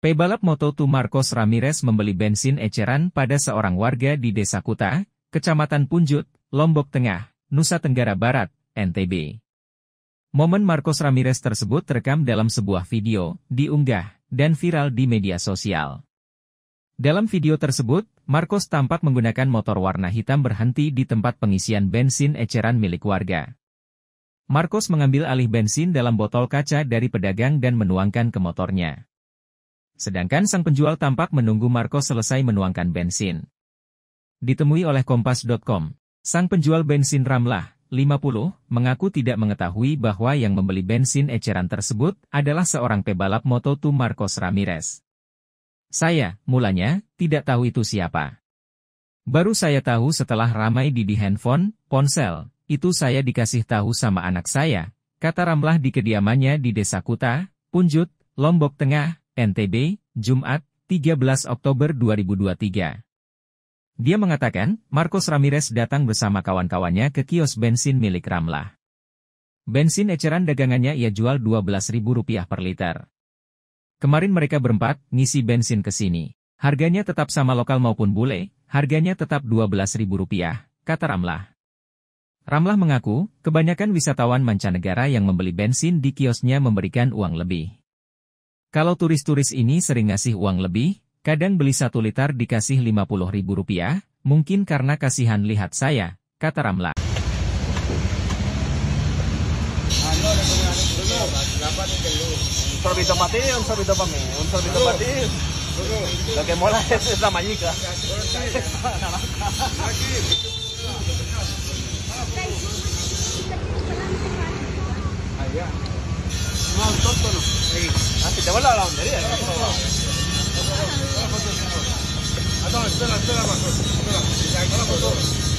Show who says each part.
Speaker 1: Pebalap Moto2 Marcos Ramirez membeli bensin eceran pada seorang warga di Desa Kuta, Kecamatan Punjut, Lombok Tengah, Nusa Tenggara Barat, NTB. Momen Marcos Ramirez tersebut terekam dalam sebuah video, diunggah, dan viral di media sosial. Dalam video tersebut, Marcos tampak menggunakan motor warna hitam berhenti di tempat pengisian bensin eceran milik warga. Marcos mengambil alih bensin dalam botol kaca dari pedagang dan menuangkan ke motornya. Sedangkan sang penjual tampak menunggu Marco selesai menuangkan bensin. Ditemui oleh Kompas.com, sang penjual bensin Ramlah, 50, mengaku tidak mengetahui bahwa yang membeli bensin eceran tersebut adalah seorang pebalap Moto2 Marcos Ramirez. Saya, mulanya, tidak tahu itu siapa. Baru saya tahu setelah ramai di di handphone, ponsel, itu saya dikasih tahu sama anak saya, kata Ramlah di kediamannya di Desa Kuta, Punjut, Lombok Tengah, NTB, Jumat, 13 Oktober 2023. Dia mengatakan, Marcos Ramirez datang bersama kawan-kawannya ke kios bensin milik Ramlah. Bensin eceran dagangannya ia jual Rp12.000 per liter. Kemarin mereka berempat ngisi bensin ke sini. Harganya tetap sama lokal maupun bule, harganya tetap Rp12.000, kata Ramlah. Ramlah mengaku, kebanyakan wisatawan mancanegara yang membeli bensin di kiosnya memberikan uang lebih. Kalau turis-turis ini sering ngasih uang lebih, kadang beli satu liter dikasih rp rupiah, mungkin karena kasihan lihat saya, kata Ramla. Yeah. más no. Sí. te vuelve a la bandería. ¿no? Espera, no, espera, espera,